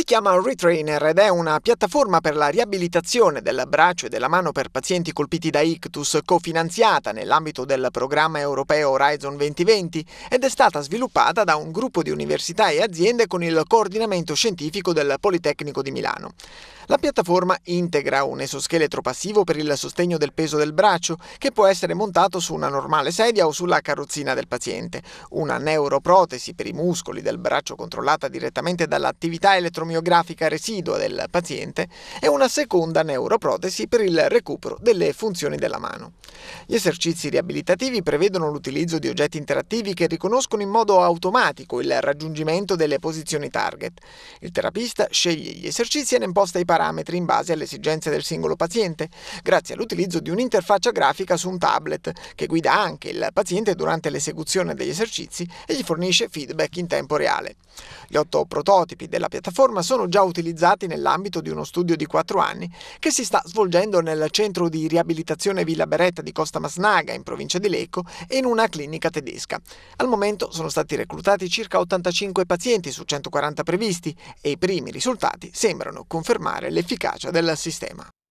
Si chiama Retrainer ed è una piattaforma per la riabilitazione del braccio e della mano per pazienti colpiti da ictus, cofinanziata nell'ambito del programma europeo Horizon 2020 ed è stata sviluppata da un gruppo di università e aziende con il coordinamento scientifico del Politecnico di Milano. La piattaforma integra un esoscheletro passivo per il sostegno del peso del braccio, che può essere montato su una normale sedia o sulla carrozzina del paziente, una neuroprotesi per i muscoli del braccio controllata direttamente dall'attività elettromagnetica amiografica residua del paziente e una seconda neuroprotesi per il recupero delle funzioni della mano. Gli esercizi riabilitativi prevedono l'utilizzo di oggetti interattivi che riconoscono in modo automatico il raggiungimento delle posizioni target. Il terapista sceglie gli esercizi e ne imposta i parametri in base alle esigenze del singolo paziente, grazie all'utilizzo di un'interfaccia grafica su un tablet che guida anche il paziente durante l'esecuzione degli esercizi e gli fornisce feedback in tempo reale. Gli otto prototipi della piattaforma ma sono già utilizzati nell'ambito di uno studio di quattro anni che si sta svolgendo nel centro di riabilitazione Villa Beretta di Costa Masnaga, in provincia di Lecco, e in una clinica tedesca. Al momento sono stati reclutati circa 85 pazienti su 140 previsti e i primi risultati sembrano confermare l'efficacia del sistema.